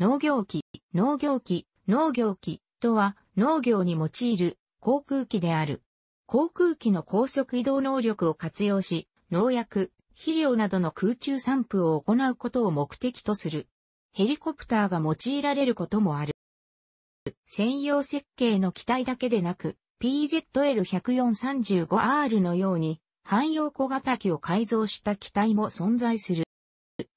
農業機、農業機、農業機とは農業に用いる航空機である。航空機の高速移動能力を活用し、農薬、肥料などの空中散布を行うことを目的とする。ヘリコプターが用いられることもある。専用設計の機体だけでなく、PZL10435R のように、汎用小型機を改造した機体も存在する。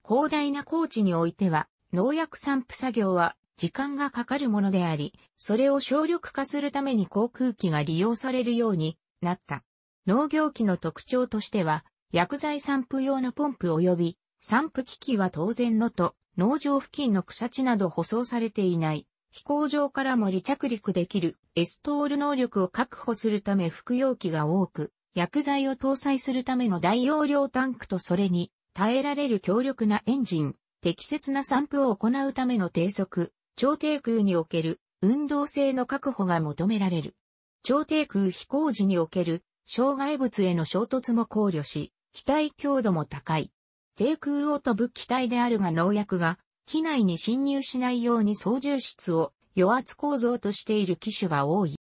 広大な高地においては、農薬散布作業は時間がかかるものであり、それを省力化するために航空機が利用されるようになった。農業機の特徴としては、薬剤散布用のポンプ及び散布機器は当然のと、農場付近の草地など舗装されていない、飛行場からも離着陸できるエストール能力を確保するため服用機が多く、薬剤を搭載するための大容量タンクとそれに耐えられる強力なエンジン、適切な散布を行うための低速、超低空における運動性の確保が求められる。超低空飛行時における障害物への衝突も考慮し、機体強度も高い。低空を飛ぶ機体であるが農薬が機内に侵入しないように操縦室を余圧構造としている機種が多い。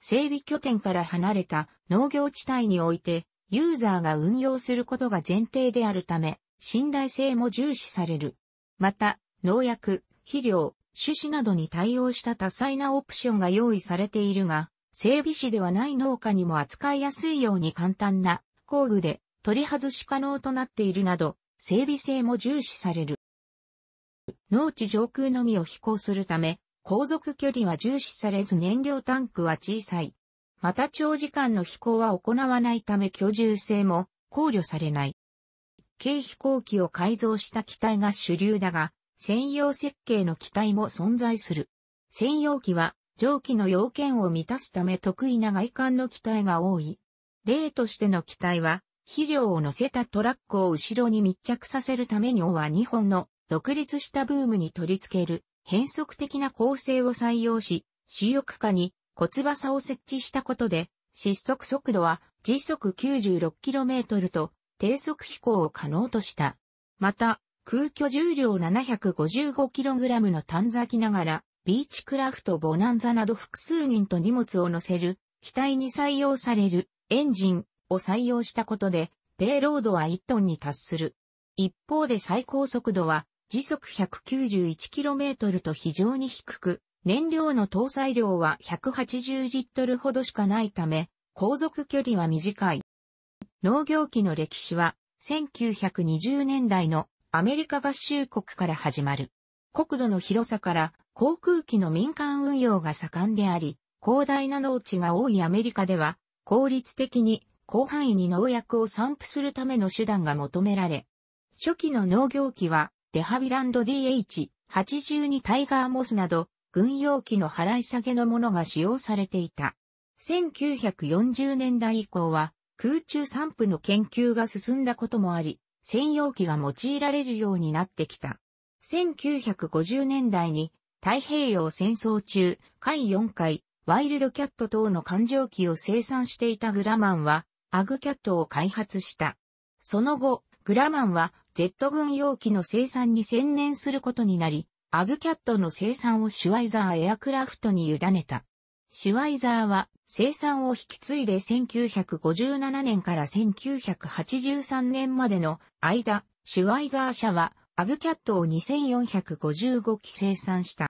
整備拠点から離れた農業地帯においてユーザーが運用することが前提であるため、信頼性も重視される。また、農薬、肥料、種子などに対応した多彩なオプションが用意されているが、整備士ではない農家にも扱いやすいように簡単な工具で取り外し可能となっているなど、整備性も重視される。農地上空のみを飛行するため、航続距離は重視されず燃料タンクは小さい。また長時間の飛行は行わないため居住性も考慮されない。軽飛行機を改造した機体が主流だが、専用設計の機体も存在する。専用機は蒸気の要件を満たすため得意な外観の機体が多い。例としての機体は、肥料を乗せたトラックを後ろに密着させるために尾は2本の独立したブームに取り付ける変則的な構成を採用し、主翼下に骨翼を設置したことで、失速速度は時速 96km と低速飛行を可能とした。また、空虚重量 755kg の短冊ながら、ビーチクラフトボナンザなど複数人と荷物を乗せる、機体に採用されるエンジンを採用したことで、ペイロードは1トンに達する。一方で最高速度は時速 191km と非常に低く、燃料の搭載量は180リットルほどしかないため、航続距離は短い。農業機の歴史は、1920年代のアメリカ合衆国から始まる。国土の広さから航空機の民間運用が盛んであり、広大な農地が多いアメリカでは、効率的に広範囲に農薬を散布するための手段が求められ、初期の農業機は、デハビランド DH82 タイガーモスなど、軍用機の払い下げのものが使用されていた。1940年代以降は、空中散布の研究が進んだこともあり、専用機が用いられるようになってきた。1950年代に太平洋戦争中、海4回、ワイルドキャット等の艦上機を生産していたグラマンは、アグキャットを開発した。その後、グラマンは Z 軍用機の生産に専念することになり、アグキャットの生産をシュワイザーエアクラフトに委ねた。シュワイザーは生産を引き継いで1957年から1983年までの間、シュワイザー社はアグキャットを2455機生産した。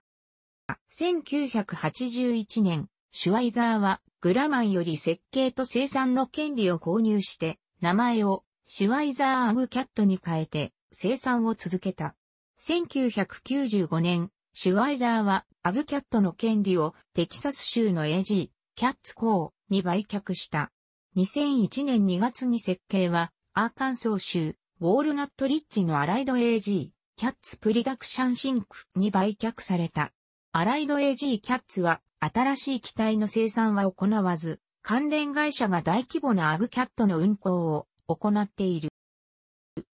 1981年、シュワイザーはグラマンより設計と生産の権利を購入して、名前をシュワイザーアグキャットに変えて生産を続けた。1995年、シュワイザーはアグキャットの権利をテキサス州の AG キャッツコーに売却した。2001年2月に設計は、アーカンソー州、ウォールナットリッチのアライド AG、キャッツプリダクションシンクに売却された。アライド AG キャッツは、新しい機体の生産は行わず、関連会社が大規模なアグキャットの運行を行っている。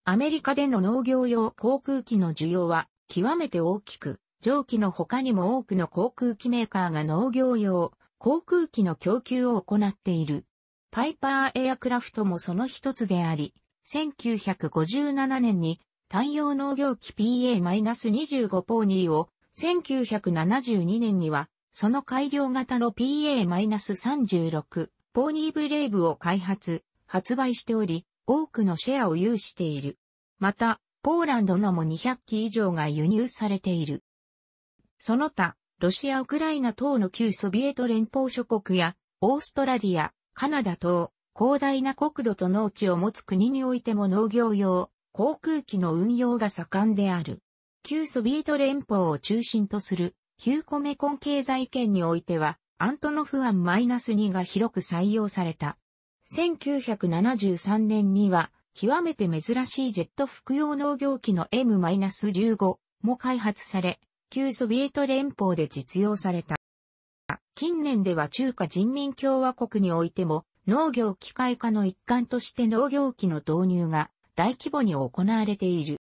アメリカでの農業用航空機の需要は極めて大きく、蒸気の他にも多くの航空機メーカーが農業用航空機の供給を行っている。パイパーエアクラフトもその一つであり、1957年に太陽農業機 PA-25 ポーニーを、1972年には、その改良型の PA-36 ポーニーブレイブを開発、発売しており、多くのシェアを有している。また、ポーランドのも200機以上が輸入されている。その他、ロシア・ウクライナ等の旧ソビエト連邦諸国や、オーストラリア、カナダ等、広大な国土と農地を持つ国においても農業用、航空機の運用が盛んである。旧ソビエト連邦を中心とする、旧コメコン経済圏においては、アントノフアン－ -2 が広く採用された。1973年には、極めて珍しいジェット服用農業機の M-15 も開発され、旧ソビエト連邦で実用された。近年では中華人民共和国においても農業機械化の一環として農業機の導入が大規模に行われている。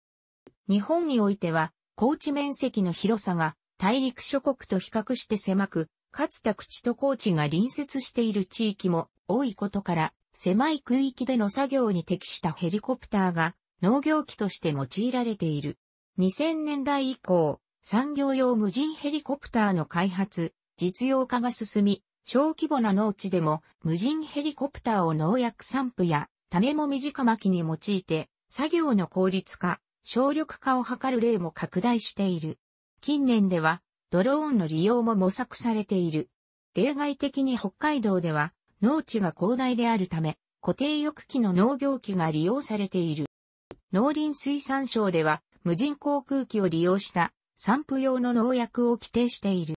日本においては高地面積の広さが大陸諸国と比較して狭く、かつた口と高地が隣接している地域も多いことから、狭い区域での作業に適したヘリコプターが農業機として用いられている。2000年代以降、産業用無人ヘリコプターの開発、実用化が進み、小規模な農地でも無人ヘリコプターを農薬散布や種も短巻まきに用いて作業の効率化、省力化を図る例も拡大している。近年ではドローンの利用も模索されている。例外的に北海道では農地が広大であるため固定翼機の農業機が利用されている。農林水産省では無人航空機を利用した散布用の農薬を規定している。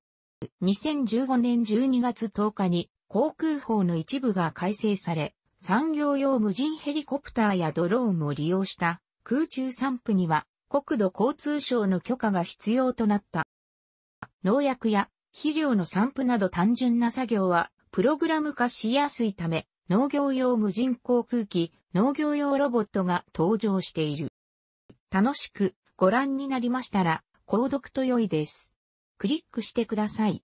2015年12月10日に航空法の一部が改正され、産業用無人ヘリコプターやドローンを利用した空中散布には国土交通省の許可が必要となった。農薬や肥料の散布など単純な作業はプログラム化しやすいため農業用無人航空機、農業用ロボットが登場している。楽しくご覧になりましたら購読と良いです。クリックしてください。